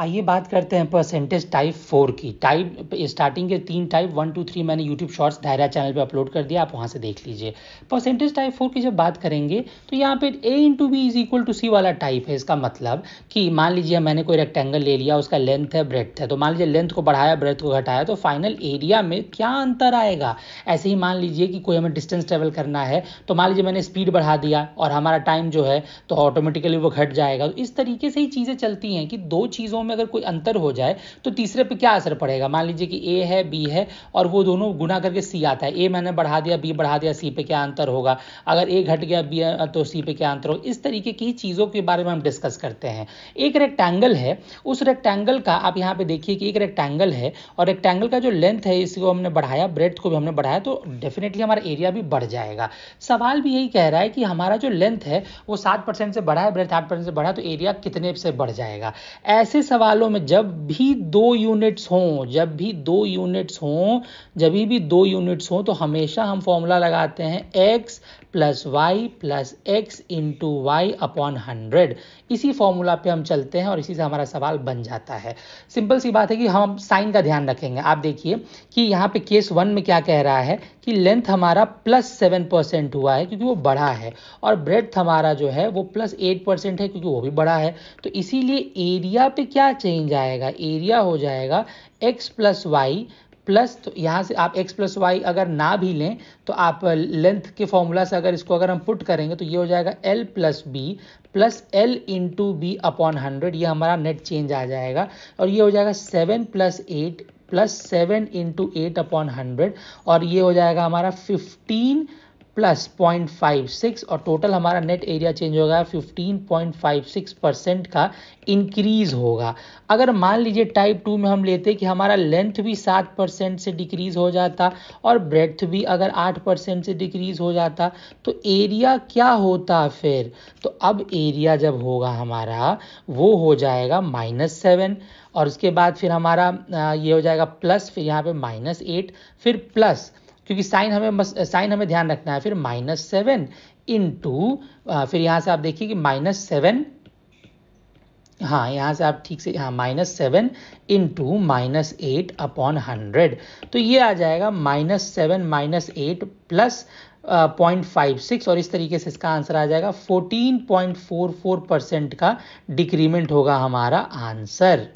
आइए बात करते हैं परसेंटेज टाइप फोर की टाइप स्टार्टिंग के तीन टाइप वन टू थ्री मैंने यूट्यूब शॉर्ट्स धायरा चैनल पे अपलोड कर दिया आप वहाँ से देख लीजिए परसेंटेज टाइप फोर की जब बात करेंगे तो यहाँ पे A into B is equal to C वाला टाइप है इसका मतलब कि मान लीजिए मैंने कोई रेक्टेंगल ले लिया उसका लेंथ है ब्रेथ है तो मान लीजिए लेंथ को बढ़ाया ब्रेथ को घटाया तो फाइनल एरिया में क्या अंतर आएगा ऐसे ही मान लीजिए कि कोई हमें डिस्टेंस ट्रेवल करना है तो मान लीजिए मैंने स्पीड बढ़ा दिया और हमारा टाइम जो है तो ऑटोमेटिकली वो घट जाएगा तो इस तरीके से ही चीज़ें चलती हैं कि दो चीज़ों में अगर कोई अंतर हो जाए तो तीसरे पे क्या असर पड़ेगा मान लीजिए कि ए है बी है और वो दोनों गुना करके सी आता है ए मैंने बढ़ा दिया बी बढ़ा दिया सी पे क्या अंतर होगा अगर ए घट गया बी तो सी पे क्या अंतर होगा इस तरीके की चीज़ों के बारे में हम डिस्कस करते हैं एक रेक्टेंगल है उस रेक्टेंगल का आप यहाँ पे देखिए कि एक रेक्टेंगल है और रेक्टेंगल का जो लेंथ है इसको हमने बढ़ाया ब्रेथ को भी हमने बढ़ाया तो डेफिनेटली हमारा एरिया भी बढ़ जाएगा सवाल भी यही कह रहा है कि हमारा जो लेंथ है वो सात परसेंट से बढ़ा है ब्रेथ आठ परसेंट से बढ़ा तो एरिया कितने से बढ़ जाएगा ऐसे सवालों में जब भी दो यूनिट्स हों जब भी दो यूनिट्स हों जब भी दो यूनिट्स हों तो हमेशा हम फॉर्मूला लगाते हैं x plus Y plus X into Y upon hundred इसी फॉर्मूला पे हम चलते हैं और इसी से हमारा सवाल बन जाता है सिंपल सी बात है कि हम साइन का ध्यान रखेंगे आप देखिए कि यहाँ पे केस वन में क्या कह रहा है कि लेंथ हमारा प्लस सेवन परसेंट हुआ है क्योंकि वो बड़ा है और ब्रेथ हमारा जो है वो प्लस एट परसेंट है क्योंकि वो भी बड़ा है तो इसीलिए एरिया पे क्या क्या चेंज आएगा एरिया हो जाएगा एक्स प्लस वाई प्लस तो यहाँ से आप x प्लस वाई अगर ना भी लें तो आप लेंथ के फॉर्मूला से अगर इसको अगर हम पुट करेंगे तो ये हो जाएगा l plus B plus L into B upon hundred ये हमारा नेट चेंज आ जाएगा और ये हो जाएगा seven plus eight plus seven into eight upon hundred और ये हो जाएगा हमारा fifteen 15 plus point five six और टोटल हमारा नेट एरिया चेंज होगा fifteen point five six percent का इंक्रीज होगा अगर मान लीजिए टाइप टू में हम लेते कि हमारा लेंथ भी सात परसेंट से डिक्रीज हो जाता और ब्रेथ भी अगर आठ परसेंट से डिक्रीज हो जाता तो एरिया क्या होता फिर तो अब एरिया जब होगा हमारा वो हो जाएगा माइनस सेवन और उसके बाद फिर हमारा ये हो जाएगा प्लस फिर यहाँ पे माइनस एट फिर प्लस क्योंकि साइन हमें साइन हमें ध्यान रखना है फिर माइनस सेवन इन टू फिर यहाँ से आप देखिए कि माइनस सेवन हाँ यहाँ से आप ठीक से हाँ minus seven into minus eight upon hundred तो ये आ जाएगा minus seven minus eight plus point five six और इस तरीके से इसका आंसर आ जाएगा fourteen point four four percent का डिक्रीमेंट होगा हमारा आंसर